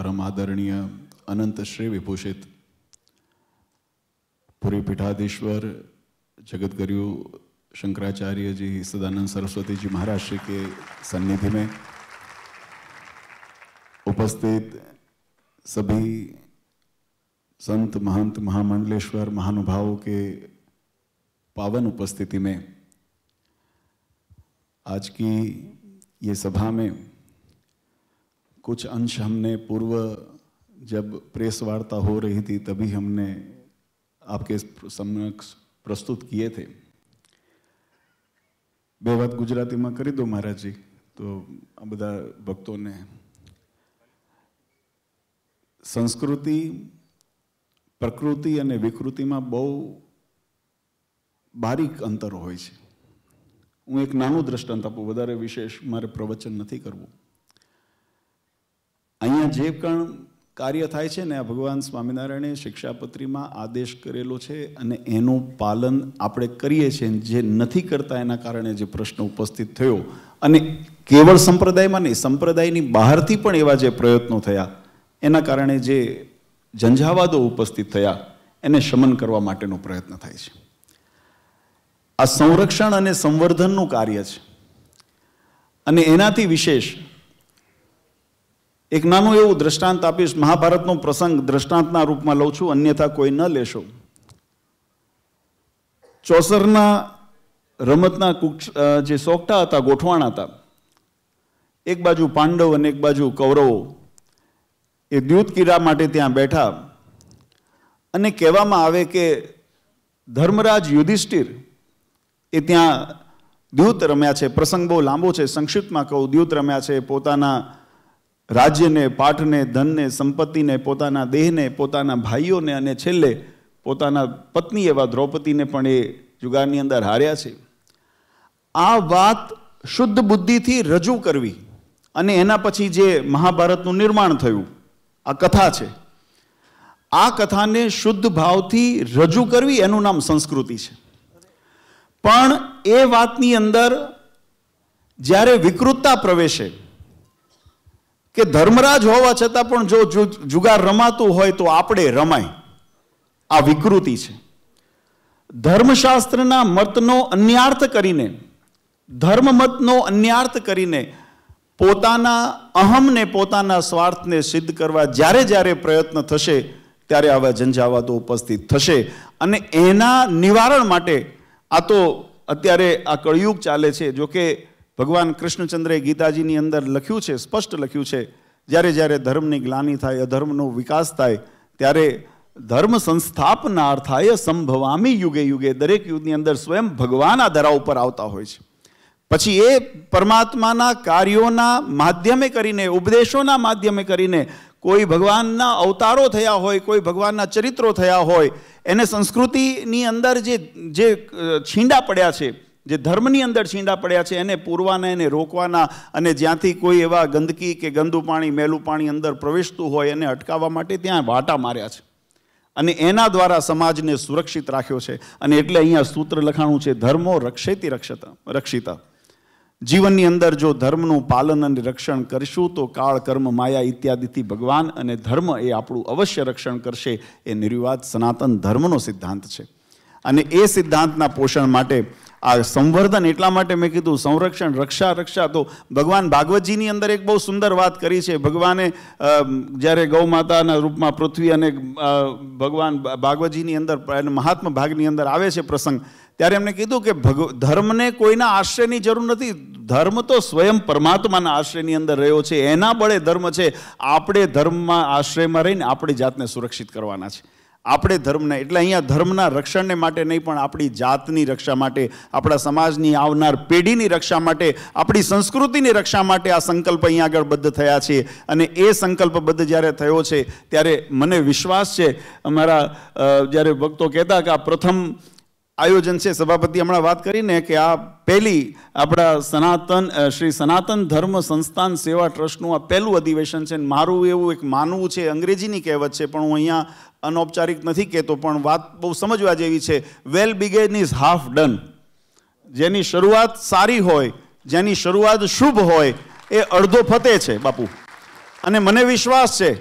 परम आदरणीय अनंत श्री विभूषित पूरी पीठाधीश्वर जगतगुरु शंकराचार्य जी सदानंद सरस्वती जी महाराज के सन्निधि में उपस्थित सभी संत महंत महामंडलेश्वर महानुभावों के पावन उपस्थिति में आज की ये सभा में कुछ अंश हमने पूर्व जब प्रेस वार्ता हो रही थी तभी हमने आपके समक्ष પ્રસ્તુત किए थे બે વાત ગુજરાતીમાં કરી દો મહારાજજી તો આ બધા ભક્તોને સંસ્કૃતિ પ્રકૃતિ અને વિકૃતિમાં બહુ બારીક અંતર હોય છે હું એક નાનું દ્રષ્ટાંત આપું વધારે વિશેષ મારે પ્રવચન નથી કરવું અહીંયા જે પણ કાર્ય થાય છે ને આ ભગવાન સ્વામિનારાયણે શિક્ષાપત્રીમાં આદેશ કરેલો છે અને એનું પાલન આપણે કરીએ છીએ જે નથી કરતા એના કારણે જે પ્રશ્ન ઉપસ્થિત થયો અને કેવળ સંપ્રદાયમાં નહીં સંપ્રદાયની બહારથી પણ એવા જે પ્રયત્નો થયા એના કારણે જે ઝંઝાવાદો ઉપસ્થિત થયા એને શમન કરવા માટેનો પ્રયત્ન થાય છે આ સંરક્ષણ અને સંવર્ધનનું કાર્ય છે અને એનાથી વિશેષ એક નાનું એવું દ્રષ્ટાંત આપીશ મહાભારતનો પ્રસંગ દ્રષ્ટાંતના રૂપમાં લઉં છું અન્યથા કોઈ ન લેશો ચોસરના રમતના કુક્ષ જે સોકટા હતા ગોઠવાણ હતા એક બાજુ પાંડવ અને એક બાજુ કૌરવો એ દ્યુત કીડા માટે ત્યાં બેઠા અને કહેવામાં આવે કે ધર્મરાજ યુધિષ્ઠિર એ ત્યાં દ્યુત રમ્યા છે પ્રસંગ બહુ લાંબો છે સંક્ષિપ્તમાં કહું દ્યુત રમ્યા છે પોતાના રાજ્યને પાઠને ધનને સંપત્તિને પોતાના દેહને પોતાના ભાઈઓને અને છેલ્લે પોતાના પત્ની એવા દ્રૌપદીને પણ એ જુગારની અંદર હાર્યા છે આ વાત શુદ્ધ બુદ્ધિથી રજૂ કરવી અને એના પછી જે મહાભારતનું નિર્માણ થયું આ કથા છે આ કથાને શુદ્ધ ભાવથી રજૂ કરવી એનું નામ સંસ્કૃતિ છે પણ એ વાતની અંદર જ્યારે વિકૃતતા પ્રવેશે કે ધર્મરાજ હોવા છતાં પણ જો જુગાર રમાતું હોય તો આપણે રમાય આ વિકૃતિ છે ધર્મશાસ્ત્રના મતનો અન્યાર્થ કરીને ધર્મ મતનો અન્યાર્થ કરીને પોતાના અહમને પોતાના સ્વાર્થને સિદ્ધ કરવા જ્યારે જ્યારે પ્રયત્ન થશે ત્યારે આવા જંજાવાતો ઉપસ્થિત થશે અને એના નિવારણ માટે આ તો અત્યારે આ કળિયુગ ચાલે છે જોકે ભગવાન કૃષ્ણચંદ્રે ગીતાજીની અંદર લખ્યું છે સ્પષ્ટ લખ્યું છે જ્યારે જ્યારે ધર્મની ગ્લાની થાય અધર્મનો વિકાસ થાય ત્યારે ધર્મ સંસ્થાપનાર્થાય સંભવામી યુગે યુગે દરેક યુગની અંદર સ્વયં ભગવાન આ ધરા ઉપર આવતા હોય છે પછી એ પરમાત્માના કાર્યોના માધ્યમે કરીને ઉપદેશોના માધ્યમે કરીને કોઈ ભગવાનના અવતારો થયા હોય કોઈ ભગવાનના ચરિત્રો થયા હોય એને સંસ્કૃતિની અંદર જે જે છીંડા પડ્યા છે જે ધર્મની અંદર છીંડા પડ્યા છે એને પૂરવાના એને રોકવાના અને જ્યાંથી કોઈ એવા ગંદકી કે ગંદુ પાણી મેલું પાણી અંદર પ્રવેશતું હોય એને અટકાવવા માટે ત્યાં વાટા માર્યા છે અને એના દ્વારા સમાજને સુરક્ષિત રાખ્યો છે અને એટલે અહીંયા સૂત્ર લખાણું છે ધર્મો રક્ષેતી રક્ષતા રક્ષિતા જીવનની અંદર જો ધર્મનું પાલન અને રક્ષણ કરીશું તો કાળ કર્મ માયા ઇત્યાદિથી ભગવાન અને ધર્મ એ આપણું અવશ્ય રક્ષણ કરશે એ નિર્વાદ સનાતન ધર્મનો સિદ્ધાંત છે અને એ સિદ્ધાંતના પોષણ માટે આ સંવર્ધન એટલા માટે મેં કીધું સંરક્ષણ રક્ષા રક્ષા તો ભગવાન ભાગવતજીની અંદર એક બહુ સુંદર વાત કરી છે ભગવાને જ્યારે ગૌ માતાના રૂપમાં પૃથ્વી અને ભગવાન ભાગવતજીની અંદર મહાત્મા ભાગની અંદર આવે છે પ્રસંગ ત્યારે એમને કીધું કે ભગ ધર્મને કોઈના આશ્રયની જરૂર નથી ધર્મ તો સ્વયં પરમાત્માના આશ્રયની અંદર રહ્યો છે એના બળે ધર્મ છે આપણે ધર્મમાં આશ્રયમાં રહીને આપણી જાતને સુરક્ષિત કરવાના છે આપણે ધર્મને એટલે અહીંયા ધર્મના રક્ષણને માટે નહીં પણ આપણી જાતની રક્ષા માટે આપણા સમાજની આવનાર પેઢીની રક્ષા માટે આપણી સંસ્કૃતિની રક્ષા માટે આ સંકલ્પ અહીંયા આગળ બદ્ધ થયા છે અને એ સંકલ્પબદ્ધ જ્યારે થયો છે ત્યારે મને વિશ્વાસ છે અમારા જ્યારે ભક્તો કહેતા કે આ પ્રથમ આયોજન છે સભાપતિ હમણાં વાત કરીને કે આ પહેલી આપણા સનાતન શ્રી સનાતન ધર્મ સંસ્થાન સેવા ટ્રસ્ટનું આ પહેલું અધિવેશન છે મારું એવું એક માનવું છે અંગ્રેજીની કહેવત છે પણ હું અહીંયા અનૌપચારિક નથી કહેતો પણ વાત બહુ સમજવા જેવી છે well begun is half done જેની શરૂઆત સારી હોય જેની શરૂઆત શુભ હોય એ અડધો ફતે છે બાપુ અને મને વિશ્વાસ છે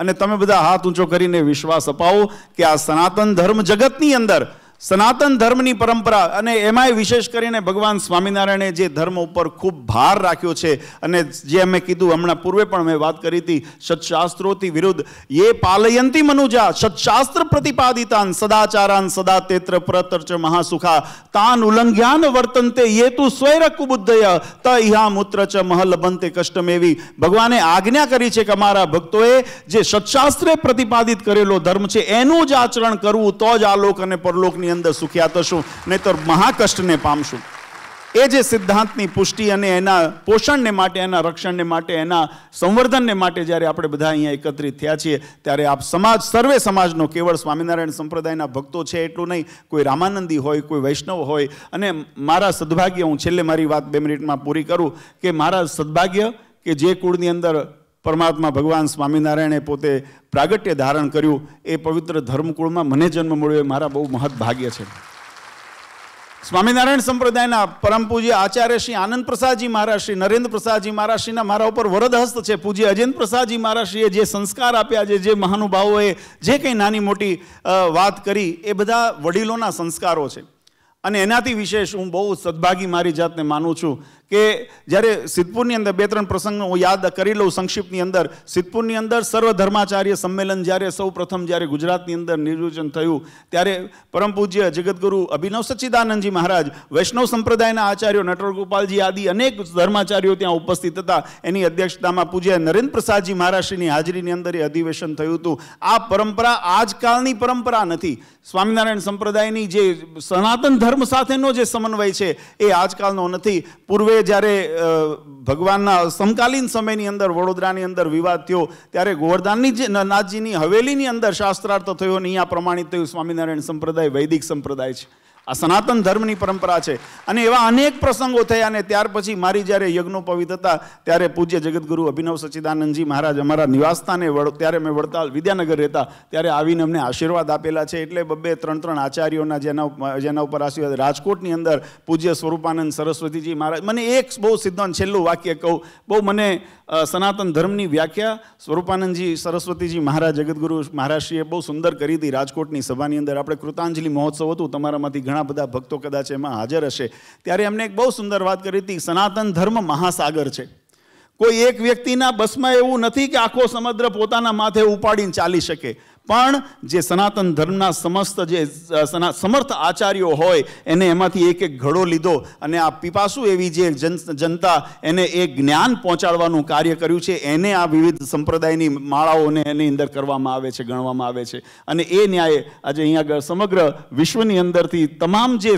અને તમે બધા હાથ ઊંચો કરીને વિશ્વાસ અપાવો કે આ સનાતન ધર્મ જગતની અંદર સનાતન ધર્મની પરંપરા અને એમાંય વિશેષ કરીને ભગવાન સ્વામિનારાયણે જે ધર્મ ઉપર ખૂબ ભાર રાખ્યો છે અને જે અમે કીધું હમણાં પૂર્વે પણ મેં વાત કરી હતી સત્શાસ્ત્રોથી વિરુદ્ધ એ પાલયંતી મનુજા સત્શાસ્ત્ર પ્રતિપાદિતાન સદાચારાન સદા તેત્ર પ્રતર્ચ મહાસુખા તાન ઉલ્લંઘ્યાન વર્તનતે એ તું સ્વૈરકુ બુદ્ધય ત ઇહા મૂત્ર ચ મહલબંતે કષ્ટમેવી ભગવાને આજ્ઞા કરી છે કે અમારા ભક્તોએ જે સત્શાસ્ત્રે પ્રતિપાદિત કરેલો ધર્મ છે એનું જ આચરણ કરવું તો જ આ લોક અને પરલોકની સંસારની અંદર સુખ્યા થશું નહીતર મહાકષ્ટને પામશું એ જે સિદ્ધાંતની પુષ્ટિ અને એના પોષણને માટે એના રક્ષણને માટે એના સંવર્ધનને માટે જ્યારે આપણે બધા અહીંયા એકત્રિત થયા છીએ ત્યારે આપ સમાજ સર્વે સમાજનો કેવળ સ્વામિનારાયણ સંપ્રદાયના ભક્તો છે એટલું નહીં કોઈ રામાનંદી હોય કોઈ વૈષ્ણવ હોય અને મારા સદભાગ્ય હું છેલ્લે મારી વાત બે મિનિટમાં પૂરી કરું કે મારા સદભાગ્ય કે જે કુળની અંદર પરમાત્મા ભગવાન સ્વામિનારાયણે પોતે પ્રાગટ્ય ધારણ કર્યું એ પવિત્ર ધર્મકુળમાં મને જન્મ મળ્યો એ મારા બહુ મહદ ભાગ્ય છે સ્વામિનારાયણ સંપ્રદાયના પરમ પૂજ્ય આચાર્ય શ્રી આનંદ પ્રસાદજી મહારાજ શ્રી નરેન્દ્ર પ્રસાદજી મહારાજશ્રીના મારા ઉપર વરદહસ્ત છે પૂજ્ય અજેન્દ્ર પ્રસાદજી મહારાજશ્રીએ જે સંસ્કાર આપ્યા છે જે મહાનુભાવોએ જે કંઈ નાની મોટી વાત કરી એ બધા વડીલોના સંસ્કારો છે અને એનાથી વિશેષ હું બહુ સદભાગી મારી જાતને માનું છું કે જ્યારે સિદ્ધપુરની અંદર બે ત્રણ પ્રસંગ હું યાદ કરી લઉં સંક્ષિપ્તની અંદર સિદ્ધપુરની અંદર સર્વધર્માચાર્ય સંમેલન જ્યારે સૌ પ્રથમ જ્યારે ગુજરાતની અંદર નિર્યોજન થયું ત્યારે પરમ પૂજ્ય જગદગુરુ અભિનવ સચ્ચિદાનંદજી મહારાજ વૈષ્ણવ સંપ્રદાયના આચાર્યો નટવરગોપાલજી આદિ અનેક ધર્માચાર્યો ત્યાં ઉપસ્થિત હતા એની અધ્યક્ષતામાં પૂજ્ય નરેન્દ્ર પ્રસાદજી મહારાજની હાજરીની અંદર એ અધિવેશન થયું હતું આ પરંપરા આજકાલની પરંપરા નથી સ્વામિનારાયણ સંપ્રદાયની જે સનાતન ધર્મ સાથેનો જે સમન્વય છે એ આજકાલનો નથી પૂર્વે લોકોએ જ્યારે ભગવાનના સમકાલીન સમયની અંદર વડોદરાની અંદર વિવાદ થયો ત્યારે ગોવર્ધનની જે નાથજીની હવેલીની અંદર શાસ્ત્રાર્થ થયો અને આ પ્રમાણિત થયું સ્વામિનારાયણ સંપ્રદાય વૈદિક સંપ્રદાય છે આ સનાતન ધર્મની પરંપરા છે અને એવા અનેક પ્રસંગો થયા અને ત્યાર પછી મારી જ્યારે યજ્ઞોપવિત હતા ત્યારે પૂજ્ય જગતગુરુ અભિનવ સચ્ચિદાનંદજી મહારાજ અમારા નિવાસસ્થાને ત્યારે મેં વડતાલ વિદ્યાનગર રહેતા ત્યારે આવીને અમને આશીર્વાદ આપેલા છે એટલે બબ્બે ત્રણ ત્રણ આચાર્યોના જેના જેના ઉપર આશીર્વાદ રાજકોટની અંદર પૂજ્ય સ્વરૂપાનંદ સરસ્વતીજી મહારાજ મને એક બહુ સિદ્ધાંત છેલ્લું વાક્ય કહું બહુ મને સનાતન ધર્મની વ્યાખ્યા સ્વરૂપાનંદજી સરસ્વતીજી મહારાજ જગદગુરુ મહારાષ્ટ્રીએ બહુ સુંદર કરી હતી રાજકોટની સભાની અંદર આપણે કૃતાંજલિ મહોત્સવ હતું તમારામાંથી ઘણા બધા ભક્તો કદાચ એમાં હાજર હશે ત્યારે એમને એક બહુ સુંદર વાત કરી હતી સનાતન ધર્મ મહાસાગર છે કોઈ એક વ્યક્તિના બસમાં એવું નથી કે આખો સમુદ્ર પોતાના માથે ઉપાડીને ચાલી શકે પણ જે સનાતન ધર્મના સમસ્ત જે સના સમર્થ આચાર્યો હોય એને એમાંથી એક એક ઘડો લીધો અને આ પીપાસુ એવી જે જનતા એને એ જ્ઞાન પહોંચાડવાનું કાર્ય કર્યું છે એને આ વિવિધ સંપ્રદાયની માળાઓને એની અંદર કરવામાં આવે છે ગણવામાં આવે છે અને એ ન્યાયે આજે અહીંયા આગળ સમગ્ર વિશ્વની અંદરથી તમામ જે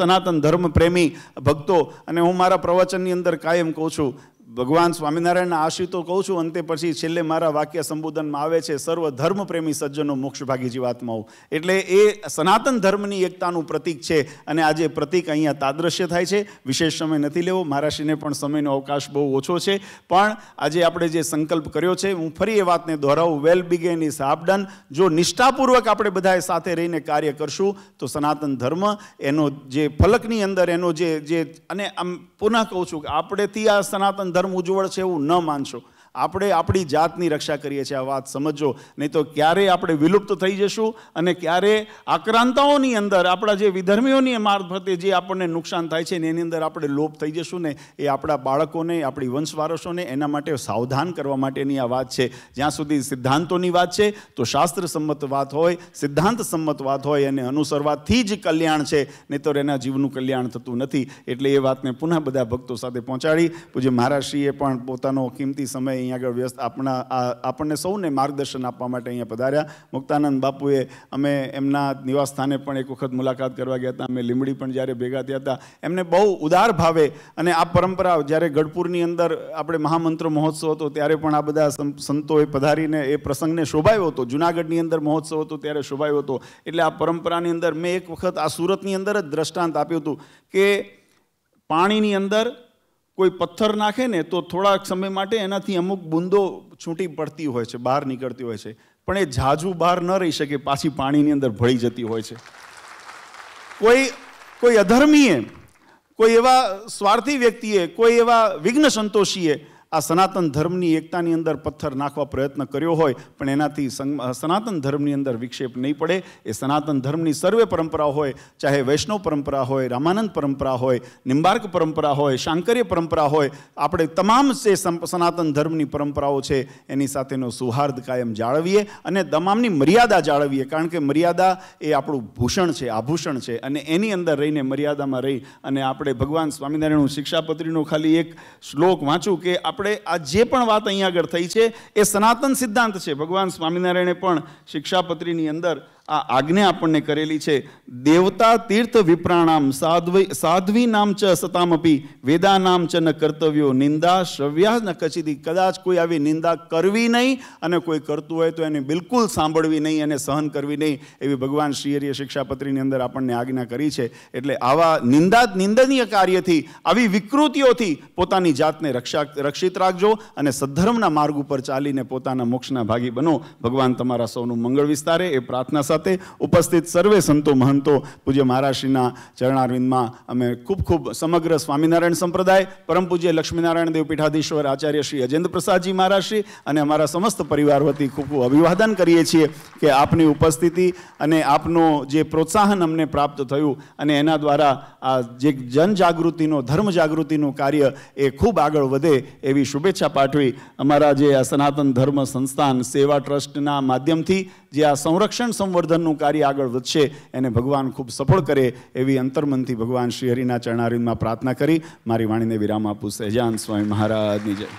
સનાતન ધર્મ પ્રેમી ભક્તો અને હું મારા પ્રવચનની અંદર કાયમ કહું છું ભગવાન સ્વામિનારાયણના આશીતો કહું છું અંતે પછી છેલ્લે મારા વાક્ય સંબોધનમાં આવે છે સર્વ ધર્મ પ્રેમી સજ્જનો મોક્ષભાગી જીવાત્માઓ એટલે એ સનાતન ધર્મની એકતાનું પ્રતિક છે અને આજે પ્રતિક અહીંયા તાદ્રશ્ય થાય છે વિશેષ સમય નથી લેવો મહારાષ્ટ્રીને પણ સમયનો અવકાશ બહુ ઓછો છે પણ આજે આપણે જે સંકલ્પ કર્યો છે હું ફરી એ વાતને દોહરાવું well begun is half done જો નિષ્ઠાપૂર્વક આપણે બધાએ સાથે રહીને કાર્ય કરશું તો સનાતન ધર્મ એનો જે ફલકની અંદર એનો જે જે અને આમ પુનઃ કહું છું કે આપણેથી આ સનાતન ધર્મ ધર્મ ઉજ્જવળ છે એવું ન માનશો આપણે આપણી જાતની રક્ષા કરીએ છીએ આ વાત સમજો નહીં તો ક્યારે આપણે વિલુપ્ત થઈ જશું અને ક્યારે આક્રાંતાઓની અંદર આપણા જે વિધર્મીઓની મારફતે જે આપણને નુકસાન થાય છે ને એની અંદર આપણે લોપ થઈ જશું ને એ આપણા બાળકોને આપણી વંશવારસોને એના માટે સાવધાન કરવા માટેની આ વાત છે જ્યાં સુધી સિદ્ધાંતોની વાત છે તો શાસ્ત્ર સંમત વાત હોય સિદ્ધાંત સંમત વાત હોય એને અનુસરવાથી જ કલ્યાણ છે નહીં તો એના જીવનું કલ્યાણ થતું નથી એટલે એ વાતને પુનઃ બધા ભક્તો સાથે પહોંચાડી પૂજ્ય મહારાજશ્રીએ પણ પોતાનો કિંમતી સમય અહીં આગળ વ્યસ્ત આપણા આપણને સૌને માર્ગદર્શન આપવા માટે અહીંયા પધાર્યા મુક્તાનંદ બાપુએ અમે એમના નિવાસસ્થાને પણ એક વખત મુલાકાત કરવા ગયા હતા અમે લીમડી પણ જ્યારે ભેગા થયા હતા એમને બહુ ઉદાર ભાવે અને આ પરંપરા જ્યારે ગઢપુરની અંદર આપણે મહામંત્ર મહોત્સવ હતો ત્યારે પણ આ બધા સંતોએ પધારીને એ પ્રસંગને શોભાયો હતો જુનાગઢની અંદર મહોત્સવ હતો ત્યારે શોભાયો હતો એટલે આ પરંપરાની અંદર મેં એક વખત આ સુરતની અંદર જ દ્રષ્ટાંત આપ્યું હતું કે પાણીની અંદર કોઈ પથ્થર નાખે ને તો થોડાક સમય માટે એનાથી અમુક બુંદો છૂટી પડતી હોય છે બહાર નીકળતી હોય છે પણ એ ઝાઝું બહાર ન રહી શકે પાછી પાણીની અંદર ભળી જતી હોય છે કોઈ કોઈ અધર્મીએ કોઈ એવા સ્વાર્થી વ્યક્તિએ કોઈ એવા વિઘ્ન સંતોષીએ આ સનાતન ધર્મની એકતાની અંદર પથ્થર નાખવા પ્રયત્ન કર્યો હોય પણ એનાથી સનાતન ધર્મની અંદર વિક્ષેપ નહીં પડે એ સનાતન ધર્મની સર્વે પરંપરા હોય ચાહે વૈષ્ણવ પરંપરા હોય રામાનંદ પરંપરા હોય નિંબાર્ક પરંપરા હોય શાંકર્ય પરંપરા હોય આપણે તમામ જે સનાતન ધર્મની પરંપરાઓ છે એની સાથેનો સૌહાર્દ કાયમ જાળવીએ અને તમામની મર્યાદા જાળવીએ કારણ કે મર્યાદા એ આપણું ભૂષણ છે આભૂષણ છે અને એની અંદર રહીને મર્યાદામાં રહી અને આપણે ભગવાન સ્વામિનારાયણનું શિક્ષાપત્રીનો ખાલી એક શ્લોક વાંચું કે આપણે આપણે આ જે પણ વાત અહીં આગળ થઈ છે એ સનાતન સિદ્ધાંત છે ભગવાન સ્વામિનારાયણે પણ શિક્ષાપત્રીની અંદર આ આજ્ઞા આપણને કરેલી છે દેવતા તીર્થ વિપ્રાણામ સાધ્વી સાધ્વી નામ ચ સતામપી વેદા નામ ચ ન કર્તવ્યો નિંદા શ્રવ્યા ન કચિતી કદાચ કોઈ આવી નિંદા કરવી નહીં અને કોઈ કરતું હોય તો એને બિલકુલ સાંભળવી નહીં અને સહન કરવી નહીં એવી ભગવાન શ્રીહરિએ શિક્ષાપત્રીની અંદર આપણને આજ્ઞા કરી છે એટલે આવા નિંદા નિંદનીય કાર્યથી આવી વિકૃતિઓથી પોતાની જાતને રક્ષા રક્ષિત રાખજો અને સદ્ધર્મના માર્ગ ઉપર ચાલીને પોતાના મોક્ષના ભાગી બનો ભગવાન તમારા સૌનું મંગળ વિસ્તારે એ પ્રાર્થના સાથે ઉપસ્થિત સર્વે સંતો મહંતો પૂજ્ય મહારાષ્ટ્રીના ચરણારવિંદમાં અમે ખૂબ ખૂબ સમગ્ર સ્વામિનારાયણ સંપ્રદાય પરમ પૂજ્ય લક્ષ્મીનારાયણ દેવ પીઠાધીશ્વર આચાર્ય શ્રી અજેન્દ્ર પ્રસાદજી મહારાજશ્રી અને અમારા સમસ્ત પરિવાર વતી ખૂબ ખૂબ અભિવાદન કરીએ છીએ કે આપની ઉપસ્થિતિ અને આપનું જે પ્રોત્સાહન અમને પ્રાપ્ત થયું અને એના દ્વારા આ જે જનજાગૃતિનો ધર્મ જાગૃતિનું કાર્ય એ ખૂબ આગળ વધે એવી શુભેચ્છા પાઠવી અમારા જે આ સનાતન ધર્મ સંસ્થાન સેવા ટ્રસ્ટના માધ્યમથી જે આ સંરક્ષણ સંવર્ધનનું કાર્ય આગળ વધશે એને ભગવાન ખૂબ સફળ કરે એવી અંતર્મનથી ભગવાન શ્રી હરિના ચરણારિંદમાં પ્રાર્થના કરી મારી વાણીને વિરામ આપું સહેજાન સ્વામી મહારાજની જય